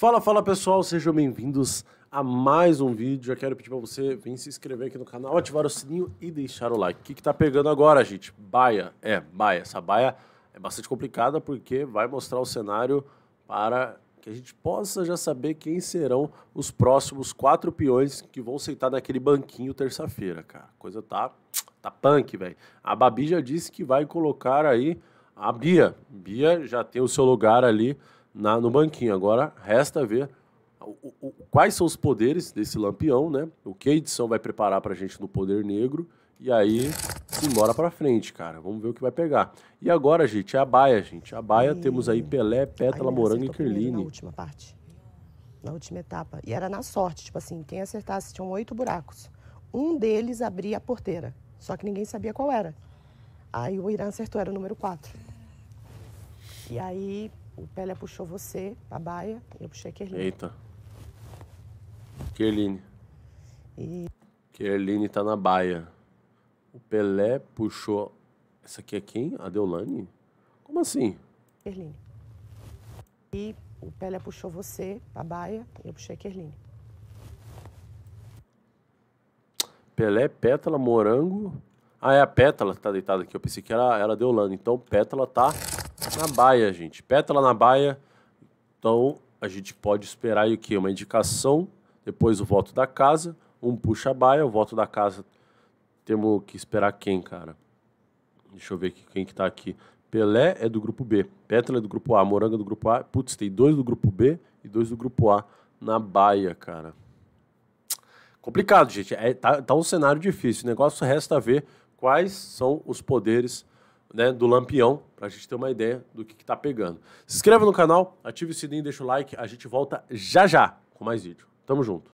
Fala, fala pessoal, sejam bem-vindos a mais um vídeo. Já quero pedir para você vir se inscrever aqui no canal, ativar o sininho e deixar o like. O que, que tá pegando agora, gente? Baia. É, baia. Essa baia é bastante complicada porque vai mostrar o cenário para que a gente possa já saber quem serão os próximos quatro peões que vão sentar naquele banquinho terça-feira, cara. Coisa tá, tá punk, velho. A Babi já disse que vai colocar aí a Bia. Bia já tem o seu lugar ali na, no banquinho. Agora resta ver o, o, quais são os poderes desse Lampião, né? O que a edição vai preparar pra gente no Poder Negro. E aí, embora pra frente, cara. Vamos ver o que vai pegar. E agora, gente, é a baia, gente. A baia e... temos aí Pelé, Pétala, Morango e Kerline. Na última parte. Na última etapa. E era na sorte, tipo assim, quem acertasse, tinham oito buracos. Um deles abria a porteira. Só que ninguém sabia qual era. Aí o Irã acertou, era o número quatro. E aí o Pelé puxou você, pra baia, e eu puxei a Kerline. Eita. Kerline. E... Kerline tá na baia. O Pelé puxou. Essa aqui é quem? A Deolane? Como assim? Kerline. E o Pelé puxou você, pra baia, e eu puxei a Kerline. Pelé, Pétala, Morango. Ah, é a Pétala que tá deitada aqui. Eu pensei que era, era a Deolane. Então, Pétala tá na baia, gente. Pétala na baia. Então, a gente pode esperar aí o quê? Uma indicação, depois o voto da casa. Um puxa a baia, o voto da casa. Temos que esperar quem, cara? Deixa eu ver aqui, quem que tá aqui. Pelé é do grupo B, Pétala é do grupo A, Moranga é do grupo A. Putz, tem dois do grupo B e dois do grupo A na Baia, cara. Complicado, gente. É, tá, tá um cenário difícil. O negócio resta ver quais são os poderes né, do Lampião para a gente ter uma ideia do que está pegando. Se inscreva no canal, ative o sininho, deixa o like. A gente volta já já com mais vídeo. Tamo junto.